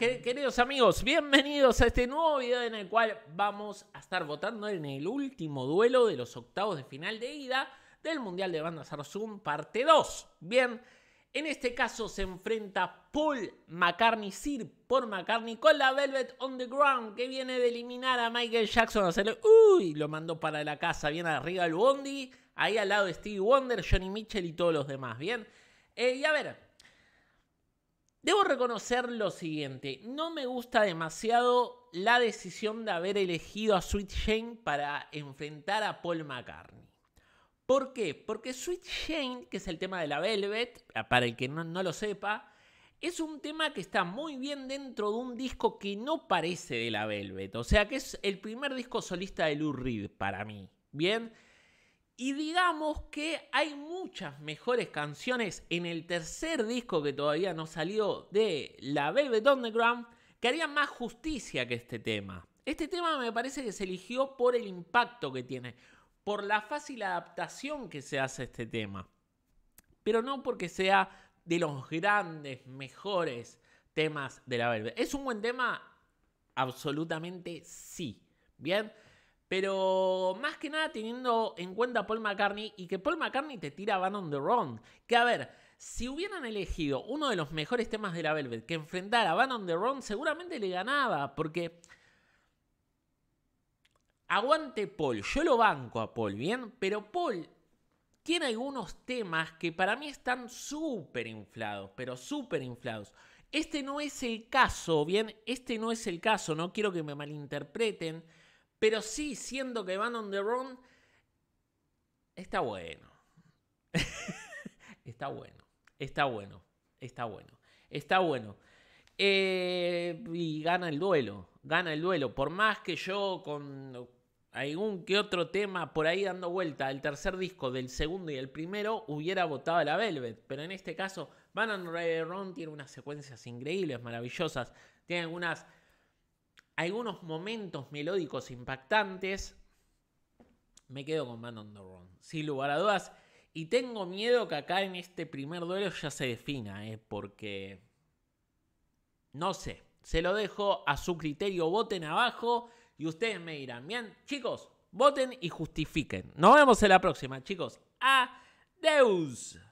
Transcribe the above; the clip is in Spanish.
queridos amigos, bienvenidos a este nuevo video en el cual vamos a estar votando en el último duelo de los octavos de final de ida del Mundial de Bandas Zoom parte 2. Bien, en este caso se enfrenta Paul McCartney, Sir Paul McCartney con la Velvet on the Ground que viene de eliminar a Michael Jackson, uy, lo mandó para la casa, bien arriba el Bondi, ahí al lado de Stevie Wonder, Johnny Mitchell y todos los demás, bien. Eh, y a ver, Debo reconocer lo siguiente, no me gusta demasiado la decisión de haber elegido a Sweet Jane para enfrentar a Paul McCartney. ¿Por qué? Porque Sweet Jane, que es el tema de la Velvet, para el que no, lo sepa, es un tema que está muy bien dentro de un disco que no parece de la Velvet. O sea que es el primer disco solista de Lou Reed para mí. Bien, y digamos que hay muchas mejores canciones en el tercer disco que todavía no salió de la Velvet Underground que harían más justicia que este tema. Este tema me parece que se eligió por el impacto que tiene, por la fácil adaptación que se hace a este tema. Pero no porque sea de los grandes, mejores temas de la Velvet. ¿Es un buen tema? Absolutamente sí. Bien. Pero más que nada teniendo en cuenta a Paul McCartney y que Paul McCartney te tira Van on the Run. Que a ver, si hubieran elegido uno de los mejores temas de la Velvet que enfrentara a Van on the Run. seguramente le ganaba. Porque. Aguante Paul, yo lo banco a Paul, ¿bien? Pero Paul tiene algunos temas que para mí están súper inflados, pero súper inflados. Este no es el caso, ¿bien? Este no es el caso, no quiero que me malinterpreten. Pero sí, siendo que van on the run, está bueno. está bueno. Está bueno. Está bueno. Está bueno. Eh, y gana el duelo. Gana el duelo. Por más que yo con algún que otro tema por ahí dando vuelta al tercer disco del segundo y el primero hubiera votado a la Velvet, pero en este caso Van on the Run tiene unas secuencias increíbles, maravillosas, tiene algunas algunos momentos melódicos impactantes. Me quedo con Man on the Run, sin lugar a dudas. Y tengo miedo que acá en este primer duelo ya se defina, ¿eh? porque no sé. Se lo dejo a su criterio. Voten abajo y ustedes me dirán, bien, chicos, voten y justifiquen. Nos vemos en la próxima, chicos. Adiós.